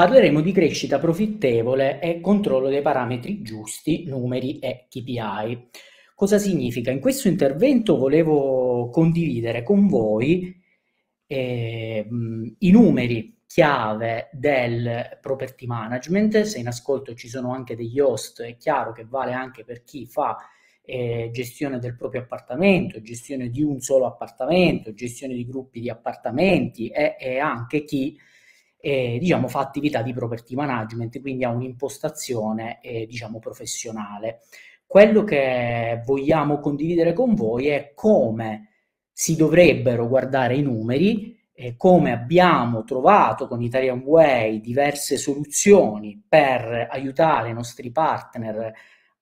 Parleremo di crescita profittevole e controllo dei parametri giusti, numeri e KPI. Cosa significa? In questo intervento volevo condividere con voi eh, i numeri chiave del property management. Se in ascolto ci sono anche degli host, è chiaro che vale anche per chi fa eh, gestione del proprio appartamento, gestione di un solo appartamento, gestione di gruppi di appartamenti e, e anche chi eh, diciamo, fa attività di property management, quindi ha un'impostazione eh, diciamo, professionale. Quello che vogliamo condividere con voi è come si dovrebbero guardare i numeri, eh, come abbiamo trovato con Italian Way diverse soluzioni per aiutare i nostri partner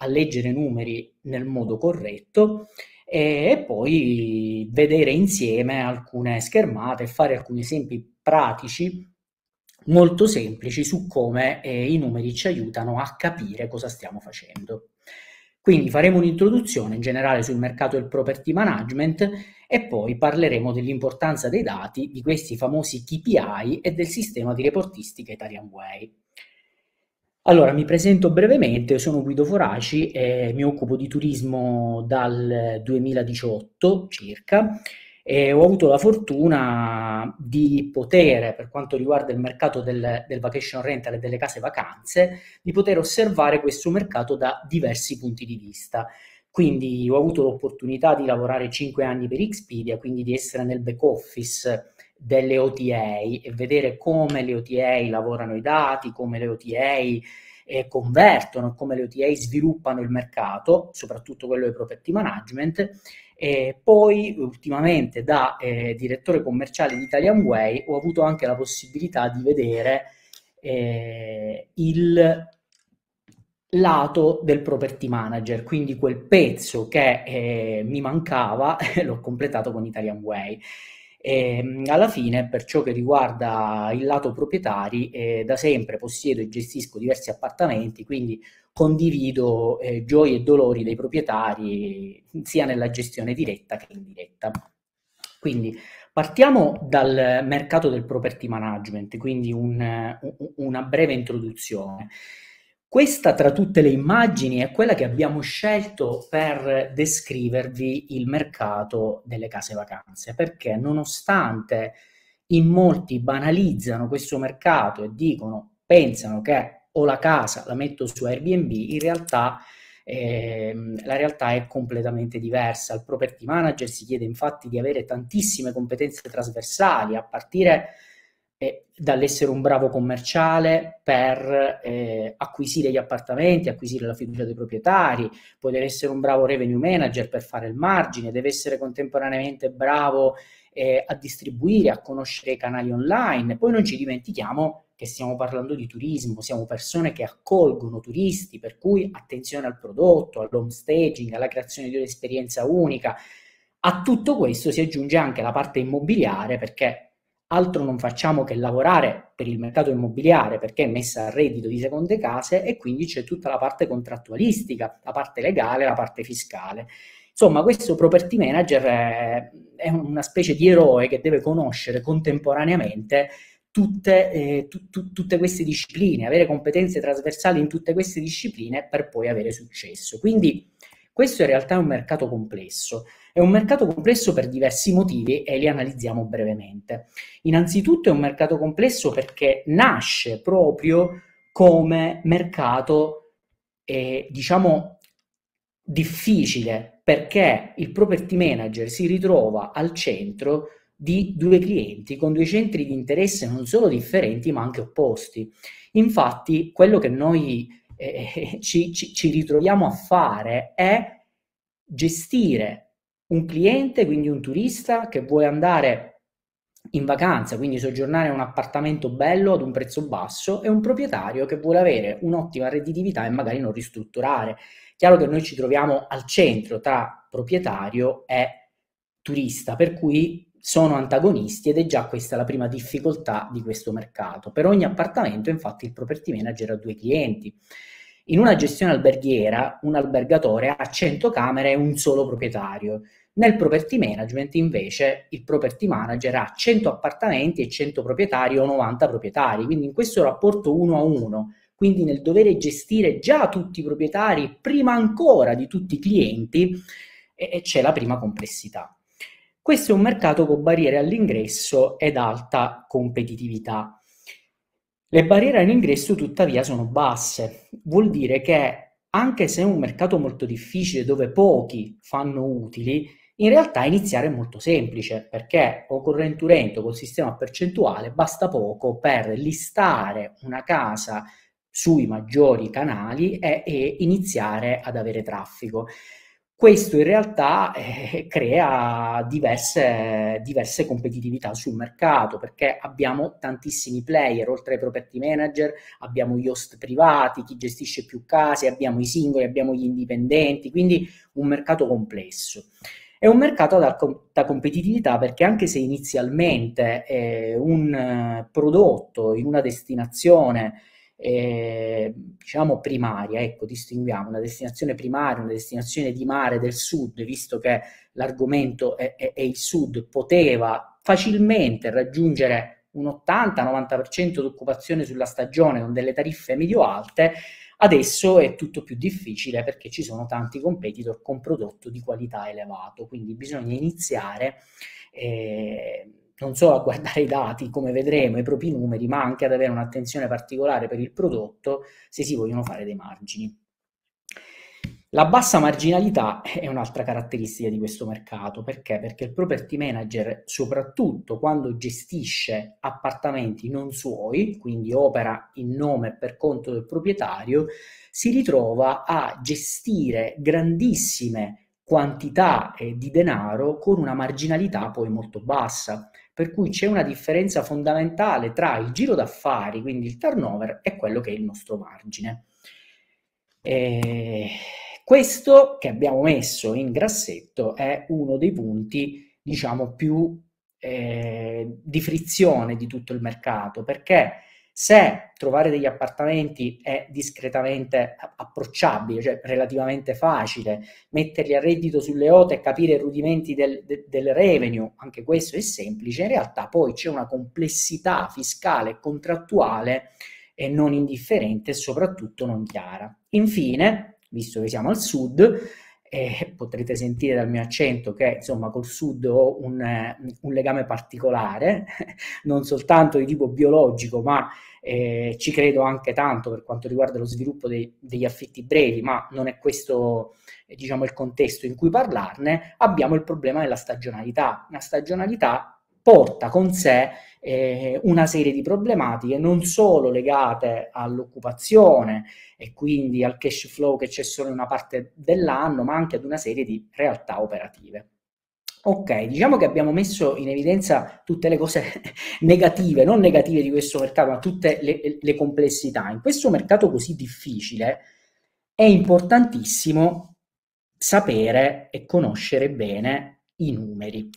a leggere i numeri nel modo corretto e poi vedere insieme alcune schermate e fare alcuni esempi pratici molto semplici su come eh, i numeri ci aiutano a capire cosa stiamo facendo. Quindi faremo un'introduzione in generale sul mercato del property management e poi parleremo dell'importanza dei dati, di questi famosi KPI e del sistema di reportistica Italian Way. Allora, mi presento brevemente, sono Guido Foraci e mi occupo di turismo dal 2018 circa e ho avuto la fortuna di poter, per quanto riguarda il mercato del, del vacation rental e delle case vacanze, di poter osservare questo mercato da diversi punti di vista. Quindi ho avuto l'opportunità di lavorare 5 anni per Expedia, quindi di essere nel back office delle OTA e vedere come le OTA lavorano i dati, come le OTA eh, convertono, come le OTA sviluppano il mercato, soprattutto quello dei property management e poi ultimamente da eh, direttore commerciale di Italian Way ho avuto anche la possibilità di vedere eh, il lato del property manager, quindi quel pezzo che eh, mi mancava l'ho completato con Italian Way. E, ehm, alla fine, per ciò che riguarda il lato proprietari, eh, da sempre possiedo e gestisco diversi appartamenti, quindi condivido eh, gioie e dolori dei proprietari sia nella gestione diretta che indiretta. Quindi partiamo dal mercato del property management, quindi un, una breve introduzione. Questa tra tutte le immagini è quella che abbiamo scelto per descrivervi il mercato delle case vacanze, perché nonostante in molti banalizzano questo mercato e dicono, pensano che ho la casa, la metto su Airbnb, in realtà eh, la realtà è completamente diversa. Al property manager si chiede infatti di avere tantissime competenze trasversali, a partire eh, dall'essere un bravo commerciale per eh, acquisire gli appartamenti, acquisire la fiducia dei proprietari, poi deve essere un bravo revenue manager per fare il margine, deve essere contemporaneamente bravo eh, a distribuire, a conoscere i canali online. Poi non ci dimentichiamo che stiamo parlando di turismo, siamo persone che accolgono turisti, per cui attenzione al prodotto, all'home staging, alla creazione di un'esperienza unica. A tutto questo si aggiunge anche la parte immobiliare perché altro non facciamo che lavorare per il mercato immobiliare perché è messa a reddito di seconde case e quindi c'è tutta la parte contrattualistica, la parte legale, la parte fiscale. Insomma, questo property manager è, una specie di eroe che deve conoscere contemporaneamente tutte, eh, tu, tu, tutte queste discipline, avere competenze trasversali in tutte queste discipline per poi avere successo. Quindi questo in realtà è un mercato complesso. È un mercato complesso per diversi motivi e li analizziamo brevemente. Innanzitutto è un mercato complesso perché nasce proprio come mercato, eh, diciamo, difficile, perché il property manager si ritrova al centro di due clienti con due centri di interesse non solo differenti ma anche opposti. Infatti, quello che noi eh, ci, ci, ci ritroviamo a fare è gestire un cliente, quindi un turista che vuole andare in vacanza, quindi soggiornare in un appartamento bello ad un prezzo basso e un proprietario che vuole avere un'ottima redditività e magari non ristrutturare. Chiaro che noi ci troviamo al centro tra proprietario e turista, per cui sono antagonisti ed è già questa la prima difficoltà di questo mercato. Per ogni appartamento, infatti, il property manager ha due clienti. In una gestione alberghiera, un albergatore ha 100 camere e un solo proprietario. Nel property management, invece, il property manager ha 100 appartamenti e 100 proprietari o 90 proprietari, quindi in questo rapporto uno a uno, quindi nel dovere gestire già tutti i proprietari prima ancora di tutti i clienti, e c'è la prima complessità. Questo è un mercato con barriere all'ingresso ed alta competitività. Le barriere all'ingresso tuttavia sono basse, vuol dire che anche se è un mercato molto difficile dove pochi fanno utili, in realtà iniziare è molto semplice perché o corrente urento col sistema percentuale basta poco per listare una casa sui maggiori canali e, e iniziare ad avere traffico. Questo in realtà eh, crea diverse, diverse, competitività sul mercato perché abbiamo tantissimi player, oltre ai property manager abbiamo gli host privati, chi gestisce più case, abbiamo i singoli, abbiamo gli indipendenti, quindi un mercato complesso. È un mercato ad alta competitività perché anche se inizialmente eh, un eh, prodotto in una destinazione eh, diciamo primaria, ecco, distinguiamo una destinazione primaria, una destinazione di mare del sud, visto che l'argomento è, è, è il sud, poteva facilmente raggiungere un 80-90% di occupazione sulla stagione con delle tariffe medio-alte, adesso è tutto più difficile perché ci sono tanti competitor con prodotto di qualità elevato, quindi bisogna iniziare eh, non solo a guardare i dati, come vedremo, i propri numeri, ma anche ad avere un'attenzione particolare per il prodotto se si vogliono fare dei margini. La bassa marginalità è un'altra caratteristica di questo mercato, perché? Perché il property manager, soprattutto quando gestisce appartamenti non suoi, quindi opera in nome e per conto del proprietario, si ritrova a gestire grandissime quantità eh, di denaro con una marginalità poi molto bassa, per cui c'è una differenza fondamentale tra il giro d'affari, quindi il turnover, e quello che è il nostro margine. E eh, questo che abbiamo messo in grassetto è uno dei punti, diciamo, più eh, di frizione di tutto il mercato, perché se trovare degli appartamenti è discretamente approcciabile, cioè relativamente facile, metterli a reddito sulle ote e capire i rudimenti del, de, del revenue, anche questo è semplice, in realtà poi c'è una complessità fiscale e contrattuale e non indifferente e soprattutto non chiara. Infine, visto che siamo al sud, eh, potrete sentire dal mio accento che insomma col sud ho un, eh, un legame particolare, non soltanto di tipo biologico, ma eh, ci credo anche tanto per quanto riguarda lo sviluppo dei, degli affitti brevi, ma non è questo eh, diciamo il contesto in cui parlarne, abbiamo il problema della stagionalità, una stagionalità porta con sé eh, una serie di problematiche non solo legate all'occupazione e quindi al cash flow che c'è solo in una parte dell'anno, ma anche ad una serie di realtà operative. Ok, diciamo che abbiamo messo in evidenza tutte le cose negative, non negative di questo mercato, ma tutte le, le complessità. In questo mercato così difficile è importantissimo sapere e conoscere bene i numeri.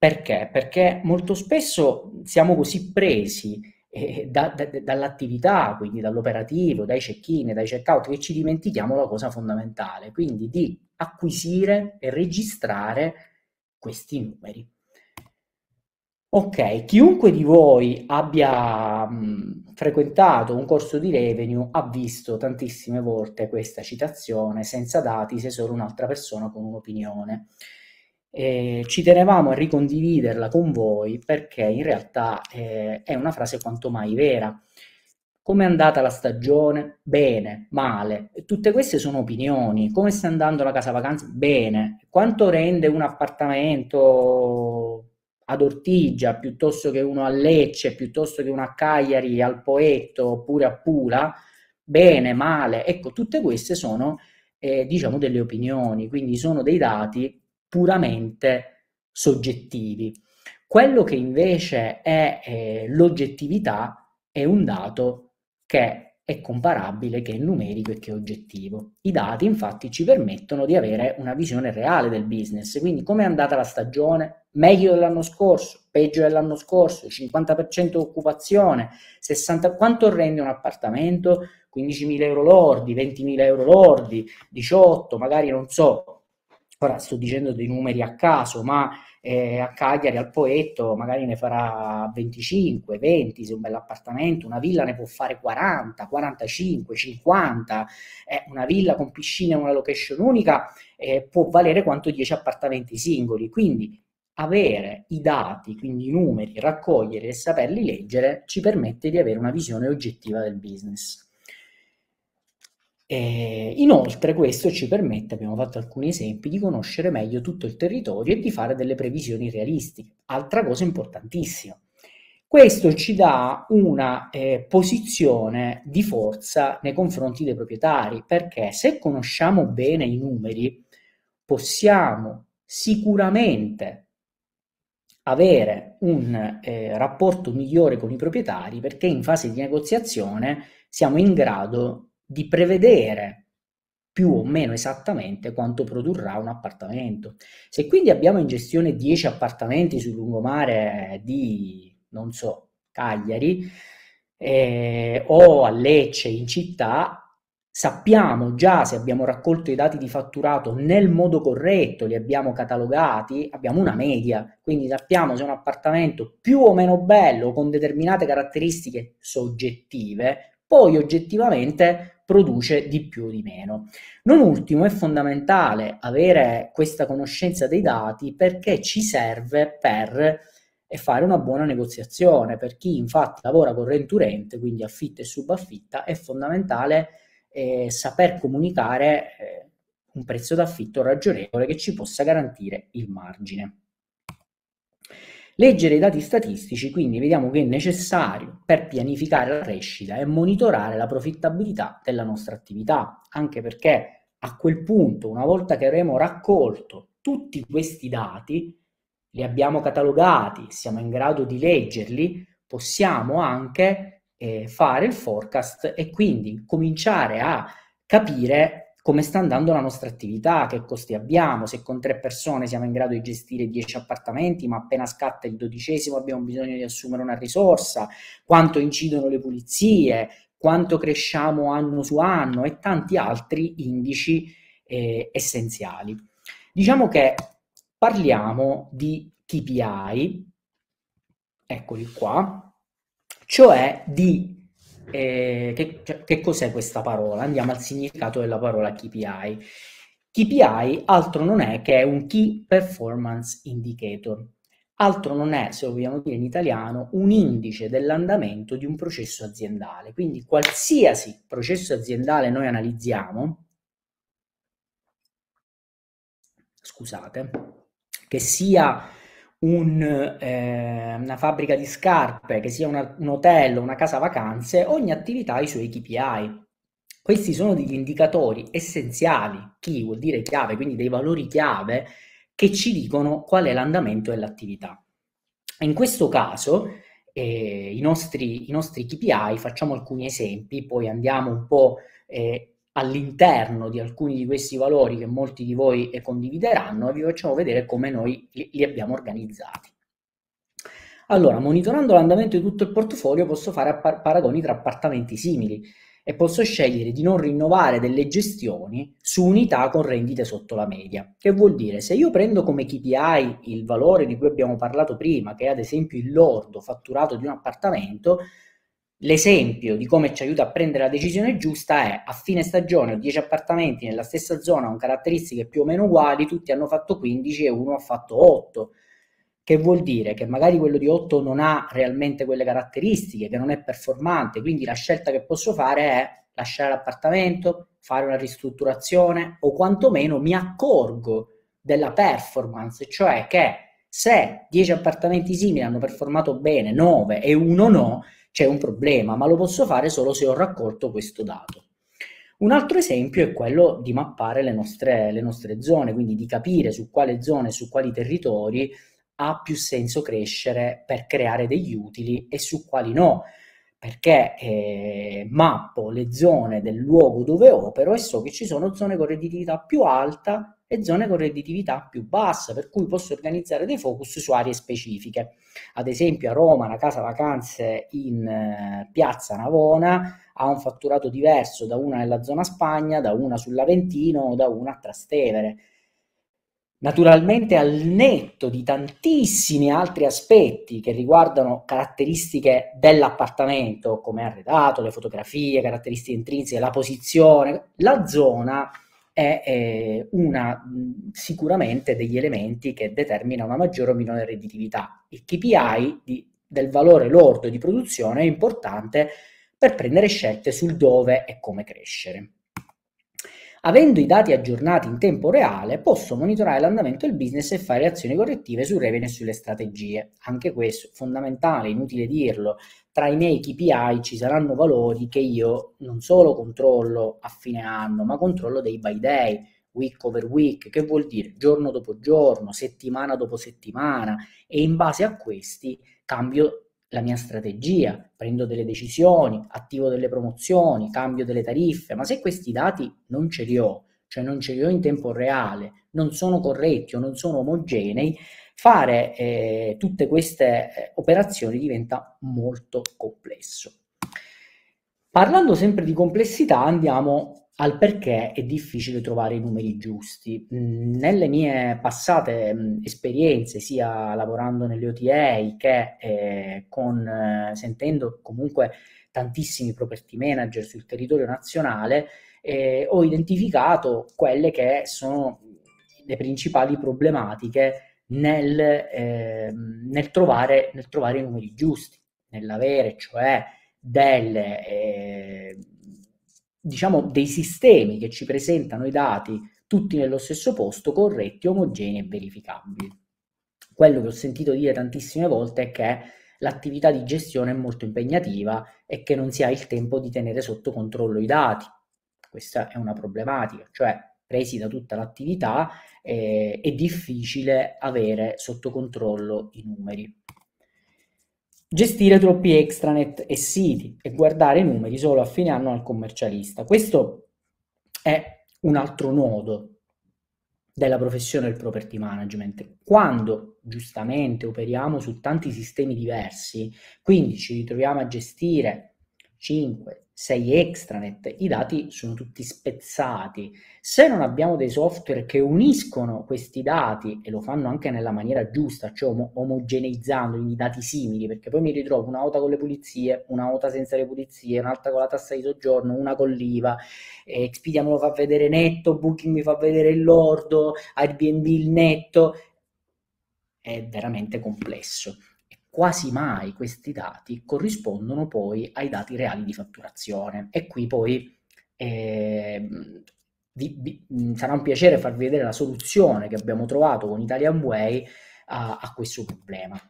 Perché? Perché molto spesso siamo così presi eh, da, da, dall'attività, quindi dall'operativo, dai check-in, dai check-out, che ci dimentichiamo la cosa fondamentale, quindi di acquisire e registrare questi numeri. Ok, chiunque di voi abbia mh, frequentato un corso di revenue ha visto tantissime volte questa citazione senza dati se solo un'altra persona con un'opinione. Eh, ci tenevamo a ricondividerla con voi perché in realtà eh, è una frase quanto mai vera. Come è andata la stagione? Bene, male. Tutte queste sono opinioni. Come sta andando la casa vacanza? Bene. Quanto rende un appartamento ad Ortigia piuttosto che uno a Lecce, piuttosto che uno a Cagliari, al Poetto oppure a Pula? Bene, male. Ecco, tutte queste sono eh, diciamo delle opinioni, quindi sono dei dati puramente soggettivi. Quello che invece è eh, l'oggettività è un dato che è comparabile, che è numerico e che è oggettivo. I dati infatti ci permettono di avere una visione reale del business, quindi come è andata la stagione, meglio dell'anno scorso, peggio dell'anno scorso, 50% occupazione, 60, quanto rende un appartamento, 15.000 euro lordi, 20.000 euro lordi, 18, magari non so, ora sto dicendo dei numeri a caso, ma eh, a Cagliari al Poetto magari ne farà 25, 20 se un bel appartamento, una villa ne può fare 40, 45, 50, eh, una villa con piscina e una location unica eh, può valere quanto 10 appartamenti singoli, quindi avere i dati, quindi i numeri, raccogliere e saperli leggere ci permette di avere una visione oggettiva del business. Eh, inoltre questo ci permette, abbiamo fatto alcuni esempi, di conoscere meglio tutto il territorio e di fare delle previsioni realistiche. Altra cosa importantissima. Questo ci dà una eh, posizione di forza nei confronti dei proprietari, perché se conosciamo bene i numeri, possiamo sicuramente avere un eh, rapporto migliore con i proprietari perché in fase di negoziazione siamo in grado di prevedere più o meno esattamente quanto produrrà un appartamento. Se quindi abbiamo in gestione 10 appartamenti sul lungomare di, non so, Cagliari eh, o a Lecce in città, sappiamo già se abbiamo raccolto i dati di fatturato nel modo corretto, li abbiamo catalogati, abbiamo una media, quindi sappiamo se un appartamento più o meno bello con determinate caratteristiche soggettive, poi oggettivamente produce di più o di meno. Non ultimo è fondamentale avere questa conoscenza dei dati perché ci serve per eh, fare una buona negoziazione. Per chi infatti lavora con renturente, quindi affitta e subaffitta, è fondamentale eh, saper comunicare eh, un prezzo d'affitto ragionevole che ci possa garantire il margine. Leggere i dati statistici, quindi vediamo che è necessario per pianificare la crescita e monitorare la profittabilità della nostra attività, anche perché a quel punto, una volta che avremo raccolto tutti questi dati, li abbiamo catalogati, siamo in grado di leggerli, possiamo anche eh, fare il forecast e quindi cominciare a capire come sta andando la nostra attività, che costi abbiamo, se con tre persone siamo in grado di gestire dieci appartamenti, ma appena scatta il dodicesimo abbiamo bisogno di assumere una risorsa, quanto incidono le pulizie, quanto cresciamo anno su anno e tanti altri indici eh, essenziali. Diciamo che parliamo di KPI, eccoli qua, cioè di eh, che, cioè, che cos'è questa parola? Andiamo al significato della parola KPI. KPI altro non è che un Key Performance Indicator, altro non è, se lo vogliamo dire in italiano, un indice dell'andamento di un processo aziendale. Quindi qualsiasi processo aziendale noi analizziamo, scusate, che sia un, eh, una fabbrica di scarpe, che sia una, un hotel, una casa vacanze, ogni attività ha i suoi KPI. Questi sono degli indicatori essenziali, key vuol dire chiave, quindi dei valori chiave che ci dicono qual è l'andamento dell'attività. In questo caso eh, i, nostri, i nostri KPI, facciamo alcuni esempi, poi andiamo un po' eh, all'interno di alcuni di questi valori che molti di voi condivideranno e vi facciamo vedere come noi li, li abbiamo organizzati. Allora, monitorando l'andamento di tutto il portafoglio posso fare par- paragoni tra appartamenti simili e posso scegliere di non rinnovare delle gestioni su unità con rendite sotto la media. Che vuol dire? Se io prendo come KPI il valore di cui abbiamo parlato prima, che è ad esempio il lordo fatturato di un appartamento, L'esempio di come ci aiuta a prendere la decisione giusta è a fine stagione ho 10 appartamenti nella stessa zona con caratteristiche più o meno uguali, tutti hanno fatto 15 e uno ha fatto 8. Che vuol dire che magari quello di 8 non ha realmente quelle caratteristiche, che non è performante, quindi la scelta che posso fare è lasciare l'appartamento, fare una ristrutturazione o quantomeno mi accorgo della performance, cioè che se 10 appartamenti simili hanno performato bene, 9 e uno no, c'è un problema, ma lo posso fare solo se ho raccolto questo dato. Un altro esempio è quello di mappare le nostre, le nostre zone, quindi di capire su quale zone, su quali territori ha più senso crescere per creare degli utili e su quali no, perché eh, mappo le zone del luogo dove opero e so che ci sono zone con redditività più alta e zone con redditività più bassa, per cui posso organizzare dei focus su aree specifiche. Ad esempio a Roma la casa vacanze in eh, Piazza Navona ha un fatturato diverso da una nella zona Spagna, da una sull'Aventino o da una a Trastevere naturalmente al netto di tantissimi altri aspetti che riguardano caratteristiche dell'appartamento, come è arredato, le fotografie, caratteristiche intrinseche, la posizione, la zona è, è una, sicuramente degli elementi che determina una maggiore o minore redditività. Il KPI di, del valore lordo di produzione è importante per prendere scelte sul dove e come crescere. Avendo i dati aggiornati in tempo reale, posso monitorare l'andamento del business e fare azioni correttive sul revenue e sulle strategie. Anche questo è fondamentale, inutile dirlo. Tra i miei KPI ci saranno valori che io non solo controllo a fine anno, ma controllo day by day week over week, che vuol dire giorno dopo giorno, settimana dopo settimana e in base a questi cambio la mia strategia, prendo delle decisioni, attivo delle promozioni, cambio delle tariffe, ma se questi dati non ce li ho, cioè non ce li ho in tempo reale, non sono corretti o non sono omogenei, fare eh, tutte queste eh, operazioni diventa molto complesso. Parlando sempre di complessità, andiamo al perché è difficile trovare i numeri giusti. Mm, nelle mie passate mh, mm, esperienze, sia lavorando nelle OTA che eh, con, eh, sentendo comunque tantissimi property manager sul territorio nazionale, eh, ho identificato quelle che sono le principali problematiche nel, ehm, nel, trovare, nel trovare, i numeri giusti, nell'avere cioè delle eh, diciamo, dei sistemi che ci presentano i dati tutti nello stesso posto, corretti, omogenei e verificabili. Quello che ho sentito dire tantissime volte è che l'attività di gestione è molto impegnativa e che non si ha il tempo di tenere sotto controllo i dati. Questa è una problematica, cioè presi da tutta l'attività eh, è difficile avere sotto controllo i numeri gestire troppi extranet e siti e guardare i numeri solo a fine anno al commercialista. Questo è un altro nodo della professione del property management. Quando giustamente operiamo su tanti sistemi diversi, quindi ci ritroviamo a gestire 5, sei extranet, i dati sono tutti spezzati. Se non abbiamo dei software che uniscono questi dati e lo fanno anche nella maniera giusta, cioè om- omogeneizzando, quindi dati simili, perché poi mi ritrovo una OTA con le pulizie, una OTA senza le pulizie, un'altra con la tassa di soggiorno, una con l'IVA, eh, Expedia me lo fa vedere netto, Booking mi fa vedere il lordo, Airbnb il netto, è veramente complesso quasi mai questi dati corrispondono poi ai dati reali di fatturazione e qui poi eh, vi, vi, sarà un piacere farvi vedere la soluzione che abbiamo trovato con Italian Way a, a questo problema.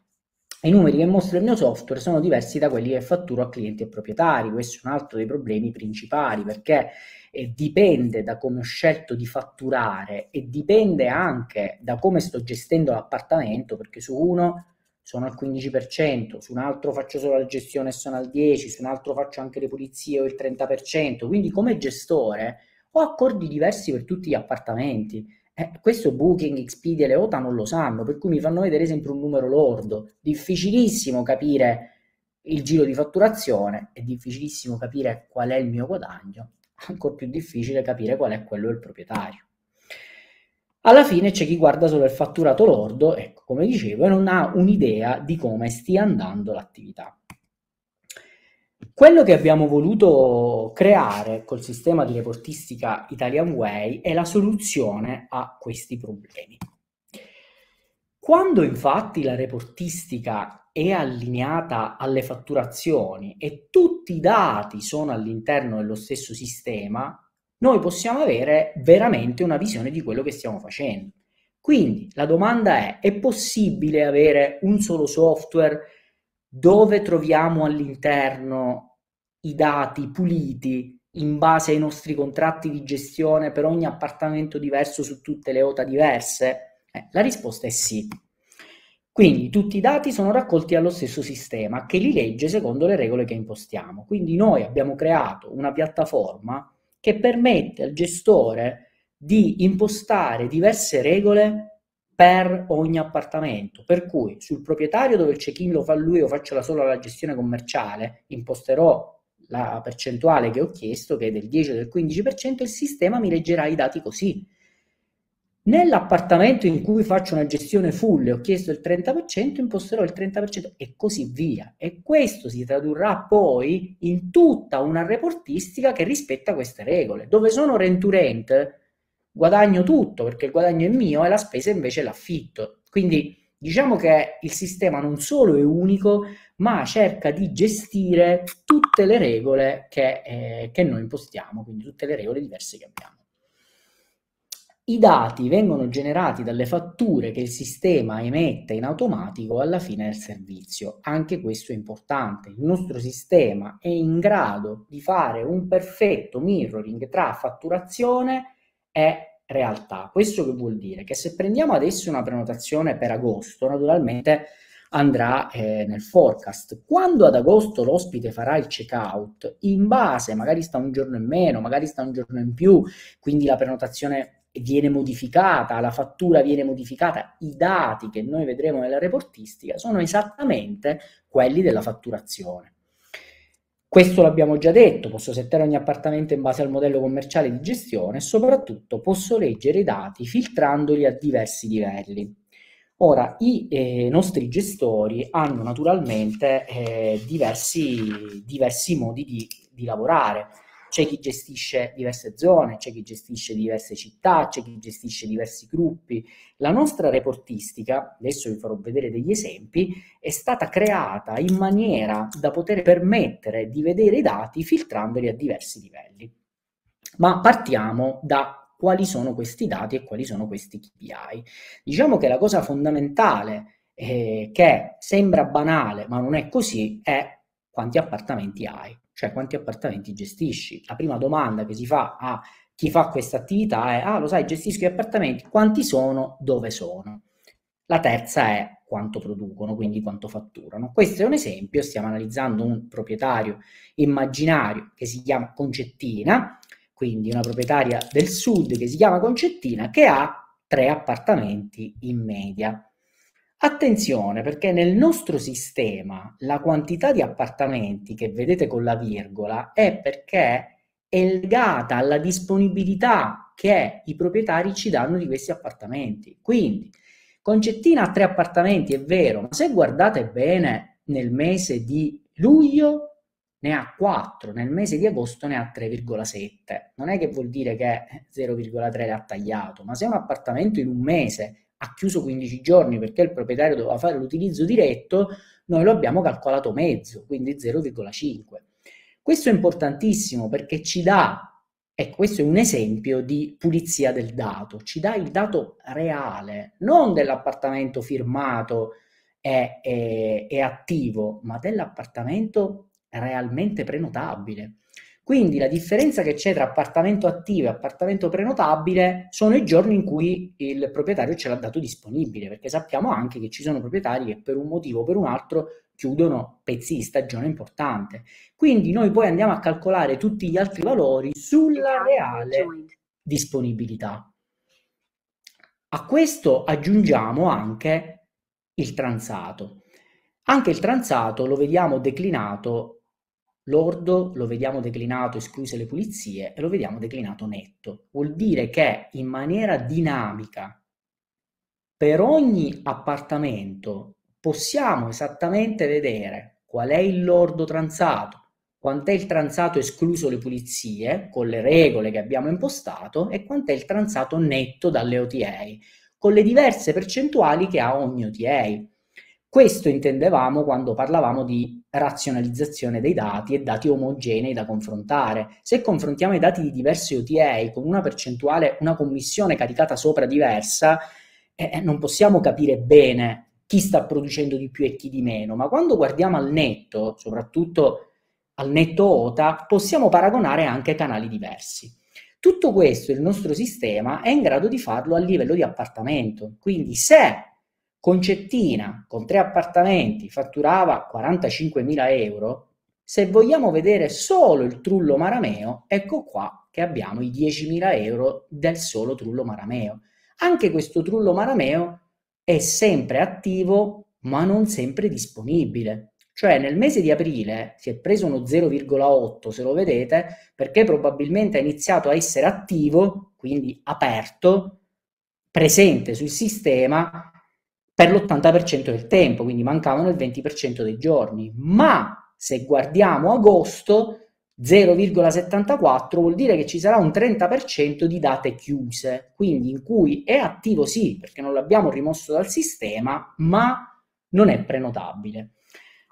I numeri che mostra il mio software sono diversi da quelli che fatturo a clienti e proprietari, questo è un altro dei problemi principali perché eh, dipende da come ho scelto di fatturare e dipende anche da come sto gestendo l'appartamento perché su uno sono al 15%, su un altro faccio solo la gestione e sono al 10%, su un altro faccio anche le pulizie o il 30%, quindi come gestore ho accordi diversi per tutti gli appartamenti. Eh, questo Booking, Expedia e Leota non lo sanno, per cui mi fanno vedere sempre un numero lordo. Difficilissimo capire il giro di fatturazione, è difficilissimo capire qual è il mio guadagno, ancora più difficile capire qual è quello del proprietario. Alla fine c'è chi guarda solo il fatturato lordo, ecco, come dicevo, e non ha un'idea di come stia andando l'attività. Quello che abbiamo voluto creare col sistema di reportistica Italian Way è la soluzione a questi problemi. Quando infatti la reportistica è allineata alle fatturazioni e tutti i dati sono all'interno dello stesso sistema, noi possiamo avere veramente una visione di quello che stiamo facendo. Quindi la domanda è, è possibile avere un solo software dove troviamo all'interno i dati puliti in base ai nostri contratti di gestione per ogni appartamento diverso su tutte le OTA diverse? Eh, la risposta è sì. Quindi tutti i dati sono raccolti dallo stesso sistema che li legge secondo le regole che impostiamo. Quindi noi abbiamo creato una piattaforma che permette al gestore di impostare diverse regole per ogni appartamento. Per cui sul proprietario dove il check-in lo fa lui o faccio la sola la gestione commerciale, imposterò la percentuale che ho chiesto, che è del 10 o del 15%, il sistema mi leggerà i dati così Nell'appartamento in cui faccio una gestione full e ho chiesto il 30%, imposterò il 30% e così via. E questo si tradurrà poi in tutta una reportistica che rispetta queste regole. Dove sono rent to rent, guadagno tutto perché il guadagno è mio e la spesa invece è l'affitto. Quindi diciamo che il sistema non solo è unico, ma cerca di gestire tutte le regole che, eh, che noi impostiamo, quindi tutte le regole diverse che abbiamo i dati vengono generati dalle fatture che il sistema emette in automatico alla fine del servizio. Anche questo è importante. Il nostro sistema è in grado di fare un perfetto mirroring tra fatturazione e realtà. Questo che vuol dire? Che se prendiamo adesso una prenotazione per agosto, naturalmente andrà eh, nel forecast. Quando ad agosto l'ospite farà il checkout, in base, magari sta un giorno in meno, magari sta un giorno in più, quindi la prenotazione viene modificata, la fattura viene modificata, i dati che noi vedremo nella reportistica sono esattamente quelli della fatturazione. Questo l'abbiamo già detto, posso settare ogni appartamento in base al modello commerciale di gestione e soprattutto posso leggere i dati filtrandoli a diversi livelli. Ora, i eh, nostri gestori hanno naturalmente eh, diversi, diversi, modi di, di lavorare c'è chi gestisce diverse zone, c'è chi gestisce diverse città, c'è chi gestisce diversi gruppi. La nostra reportistica, adesso vi farò vedere degli esempi, è stata creata in maniera da poter permettere di vedere i dati filtrandoli a diversi livelli. Ma partiamo da quali sono questi dati e quali sono questi KPI. Diciamo che la cosa fondamentale eh, che sembra banale ma non è così è quanti appartamenti hai cioè quanti appartamenti gestisci. La prima domanda che si fa a chi fa questa attività è, ah lo sai, gestisco gli appartamenti, quanti sono, dove sono. La terza è quanto producono, quindi quanto fatturano. Questo è un esempio, stiamo analizzando un proprietario immaginario che si chiama Concettina, quindi una proprietaria del sud che si chiama Concettina, che ha tre appartamenti in media. Attenzione perché nel nostro sistema la quantità di appartamenti che vedete con la virgola è perché è legata alla disponibilità che i proprietari ci danno di questi appartamenti. Quindi Concettina ha tre appartamenti, è vero, ma se guardate bene nel mese di luglio ne ha 4, nel mese di agosto ne ha 3,7. Non è che vuol dire che 0,3 le ha tagliato, ma se un appartamento in un mese ha chiuso 15 giorni perché il proprietario doveva fare l'utilizzo diretto, noi lo abbiamo calcolato mezzo, quindi 0,5. Questo è importantissimo perché ci dà, e ecco, questo è un esempio di pulizia del dato, ci dà il dato reale, non dell'appartamento firmato e, e, e attivo, ma dell'appartamento realmente prenotabile. Quindi la differenza che c'è tra appartamento attivo e appartamento prenotabile sono i giorni in cui il proprietario ce l'ha dato disponibile, perché sappiamo anche che ci sono proprietari che per un motivo o per un altro chiudono pezzi di stagione importante. Quindi noi poi andiamo a calcolare tutti gli altri valori sulla reale disponibilità. A questo aggiungiamo anche il transato. Anche il transato lo vediamo declinato Lordo lo vediamo declinato, escluse le pulizie, e lo vediamo declinato netto. Vuol dire che in maniera dinamica per ogni appartamento possiamo esattamente vedere qual è il lordo transato, quant'è il transato escluso le pulizie, con le regole che abbiamo impostato, e quant'è il transato netto dalle OTA, con le diverse percentuali che ha ogni OTA. Questo intendevamo quando parlavamo di razionalizzazione dei dati e dati omogenei da confrontare. Se confrontiamo i dati di diversi OTA con una percentuale, una commissione caricata sopra diversa, eh, eh, non possiamo capire bene chi sta producendo di più e chi di meno, ma quando guardiamo al netto, soprattutto al netto OTA, possiamo paragonare anche canali diversi. Tutto questo il nostro sistema è in grado di farlo a livello di appartamento, quindi se Concettina, con tre appartamenti, fatturava 45.000 euro, se vogliamo vedere solo il trullo marameo, ecco qua che abbiamo i 10.000 euro del solo trullo marameo. Anche questo trullo marameo è sempre attivo, ma non sempre disponibile. Cioè nel mese di aprile si è preso uno 0,8, se lo vedete, perché probabilmente ha iniziato a essere attivo, quindi aperto, presente sul sistema per l'80% del tempo, quindi mancavano il 20% dei giorni. Ma se guardiamo agosto, 0,74 vuol dire che ci sarà un 30% di date chiuse, quindi in cui è attivo sì, perché non l'abbiamo rimosso dal sistema, ma non è prenotabile.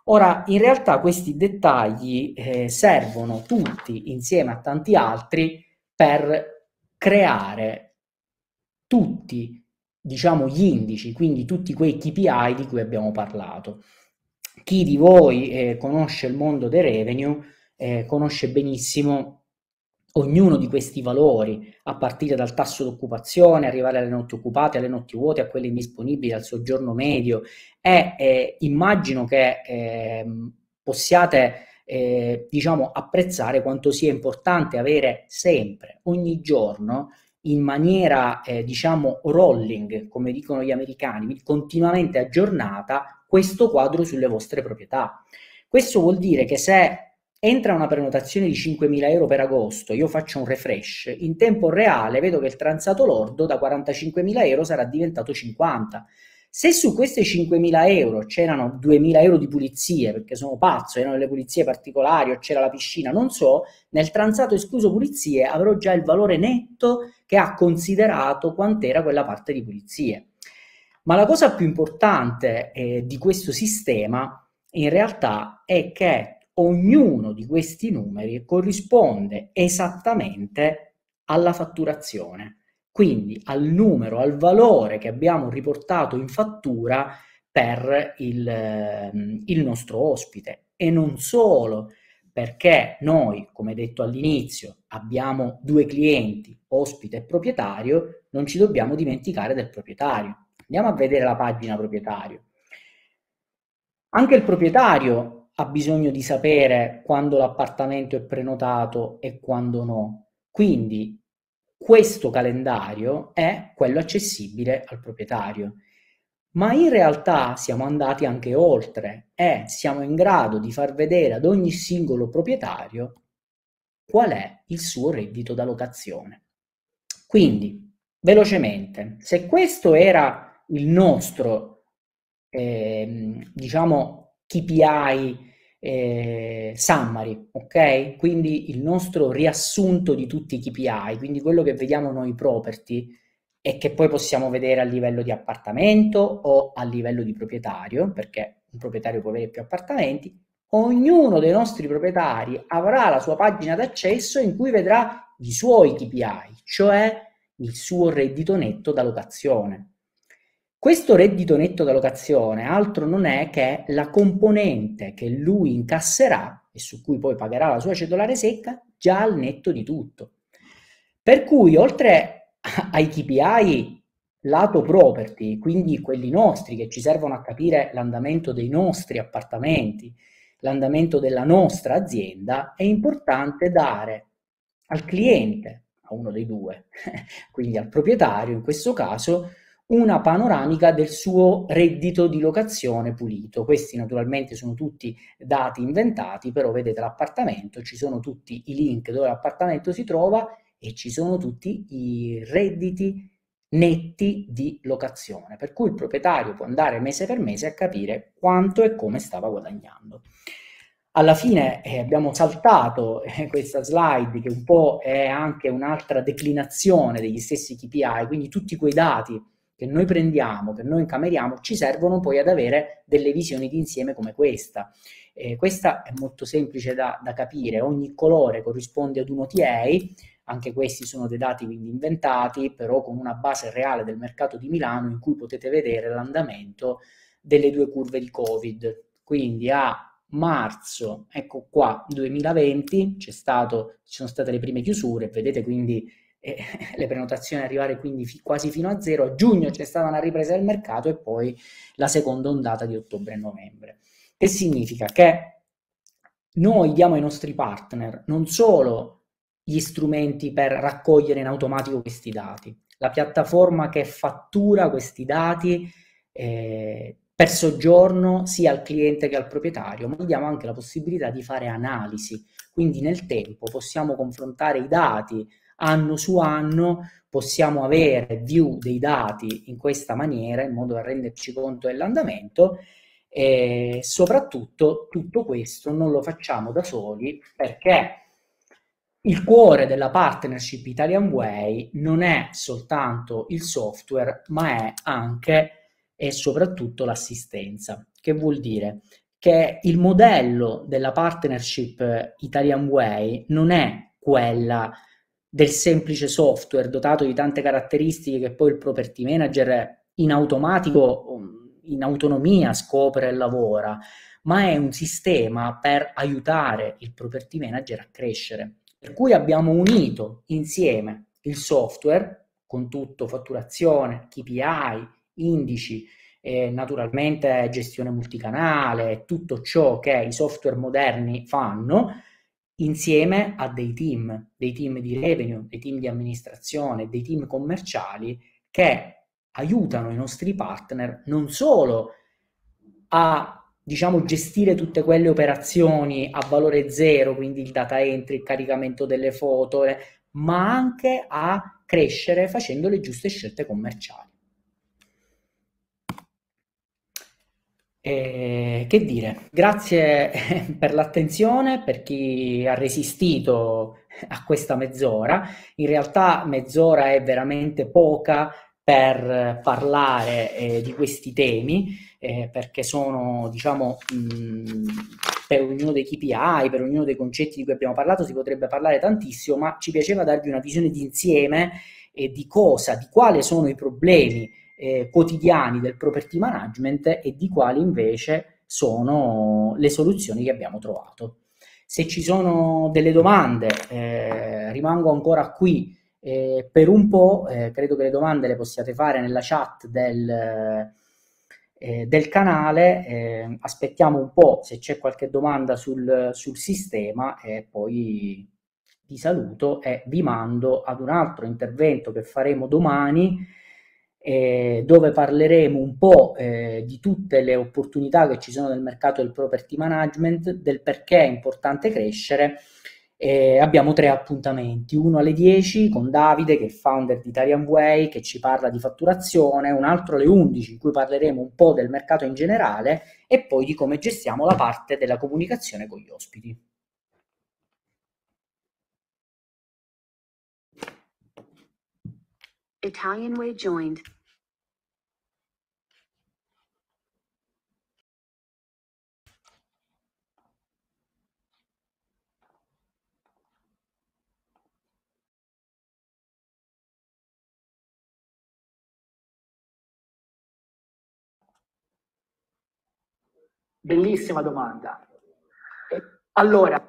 Ora, in realtà questi dettagli eh, servono tutti insieme a tanti altri per creare tutti diciamo gli indici, quindi tutti quei KPI di cui abbiamo parlato. Chi di voi eh, conosce il mondo del revenue eh, conosce benissimo ognuno di questi valori, a partire dal tasso d'occupazione, arrivare alle notti occupate, alle notti vuote, a quelle indisponibili, al soggiorno medio e eh, immagino che ehm, possiate eh, diciamo apprezzare quanto sia importante avere sempre, ogni giorno, in maniera, eh, diciamo, rolling, come dicono gli americani, continuamente aggiornata questo quadro sulle vostre proprietà. Questo vuol dire che se entra una prenotazione di 5.000 euro per agosto, io faccio un refresh, in tempo reale vedo che il transato lordo da 45.000 euro sarà diventato 50. Se su queste 5.000 euro c'erano 2.000 euro di pulizie, perché sono pazzo, erano le pulizie particolari o c'era la piscina, non so, nel transato escluso pulizie avrò già il valore netto che ha considerato quant'era quella parte di pulizie. Ma la cosa più importante eh, di questo sistema in realtà è che ognuno di questi numeri corrisponde esattamente alla fatturazione, quindi al numero, al valore che abbiamo riportato in fattura per il, ehm, il nostro ospite. E non solo, perché noi, come detto all'inizio, abbiamo due clienti, ospite e proprietario, non ci dobbiamo dimenticare del proprietario. Andiamo a vedere la pagina proprietario. Anche il proprietario ha bisogno di sapere quando l'appartamento è prenotato e quando no. Quindi questo calendario è quello accessibile al proprietario. Ma in realtà siamo andati anche oltre e eh, siamo in grado di far vedere ad ogni singolo proprietario qual è il suo reddito da locazione. Quindi, velocemente, se questo era il nostro, eh, diciamo, KPI eh, summary, ok? Quindi il nostro riassunto di tutti i KPI, quindi quello che vediamo noi property, e che poi possiamo vedere a livello di appartamento o a livello di proprietario, perché un proprietario può avere più appartamenti, ognuno dei nostri proprietari avrà la sua pagina d'accesso in cui vedrà i suoi KPI, cioè il suo reddito netto da locazione. Questo reddito netto da locazione altro non è che la componente che lui incasserà e su cui poi pagherà la sua cedolare secca già al netto di tutto. Per cui oltre ai KPI lato property, quindi quelli nostri che ci servono a capire l'andamento dei nostri appartamenti, l'andamento della nostra azienda, è importante dare al cliente, a uno dei due, quindi al proprietario in questo caso, una panoramica del suo reddito di locazione pulito. Questi naturalmente sono tutti dati inventati, però vedete l'appartamento, ci sono tutti i link dove l'appartamento si trova e ci sono tutti i redditi netti di locazione, per cui il proprietario può andare mese per mese a capire quanto e come stava guadagnando. Alla fine eh, abbiamo saltato eh, questa slide che un po' è anche un'altra declinazione degli stessi KPI, quindi tutti quei dati che noi prendiamo, che noi incameriamo, ci servono poi ad avere delle visioni di insieme come questa. Eh, questa è molto semplice da, da, capire, ogni colore corrisponde ad un OTA, anche questi sono dei dati quindi inventati, però con una base reale del mercato di Milano in cui potete vedere l'andamento delle due curve di Covid. Quindi a marzo, ecco qua, 2020, stato, ci sono state le prime chiusure, vedete quindi eh, le prenotazioni arrivare quindi fi- quasi fino a zero, a giugno c'è stata una ripresa del mercato e poi la seconda ondata di ottobre e novembre. Che significa? Che noi diamo ai nostri partner non solo gli strumenti per raccogliere in automatico questi dati, la piattaforma che fattura questi dati eh, per soggiorno sia al cliente che al proprietario, ma gli diamo anche la possibilità di fare analisi, quindi nel tempo possiamo confrontare i dati anno su anno, possiamo avere view dei dati in questa maniera in modo da renderci conto dell'andamento e soprattutto tutto questo non lo facciamo da soli perché il cuore della partnership Italian Way non è soltanto il software, ma è anche e soprattutto l'assistenza. Che vuol dire? Che il modello della partnership Italian Way non è quella del semplice software dotato di tante caratteristiche che poi il property manager in automatico in autonomia scopre e lavora, ma è un sistema per aiutare il property manager a crescere. Per cui abbiamo unito insieme il software con tutto fatturazione, KPI, indici, eh, naturalmente gestione multicanale, tutto ciò che i software moderni fanno, insieme a dei team, dei team di revenue, dei team di amministrazione, dei team commerciali che aiutano i nostri partner non solo a diciamo, gestire tutte quelle operazioni a valore zero, quindi il data entry, il caricamento delle foto, eh, ma anche a crescere facendo le giuste scelte commerciali. E, eh, che dire, grazie eh, per l'attenzione, per chi ha resistito a questa mezz'ora. In realtà mezz'ora è veramente poca per parlare eh, di questi temi, eh, perché sono, diciamo, mh, per ognuno dei KPI, per ognuno dei concetti di cui abbiamo parlato, si potrebbe parlare tantissimo, ma ci piaceva darvi una visione d'insieme eh, di cosa, di quali sono i problemi eh, quotidiani del property management e di quali invece sono le soluzioni che abbiamo trovato. Se ci sono delle domande, eh, rimango ancora qui eh, per un po' eh, credo che le domande le possiate fare nella chat del, eh, del canale, eh, aspettiamo un po' se c'è qualche domanda sul, sul sistema e poi vi saluto e vi mando ad un altro intervento che faremo domani eh, dove parleremo un po' eh, di tutte le opportunità che ci sono nel mercato del property management, del perché è importante crescere e eh, abbiamo tre appuntamenti, uno alle 10 con Davide che è founder di Italian Way che ci parla di fatturazione, un altro alle 11 in cui parleremo un po' del mercato in generale e poi di come gestiamo la parte della comunicazione con gli ospiti. Italian Way joined. Bellissima domanda. Eh. Allora.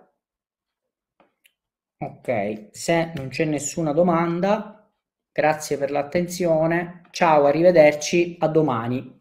Ok, se non c'è nessuna domanda, grazie per l'attenzione. Ciao, arrivederci, a domani.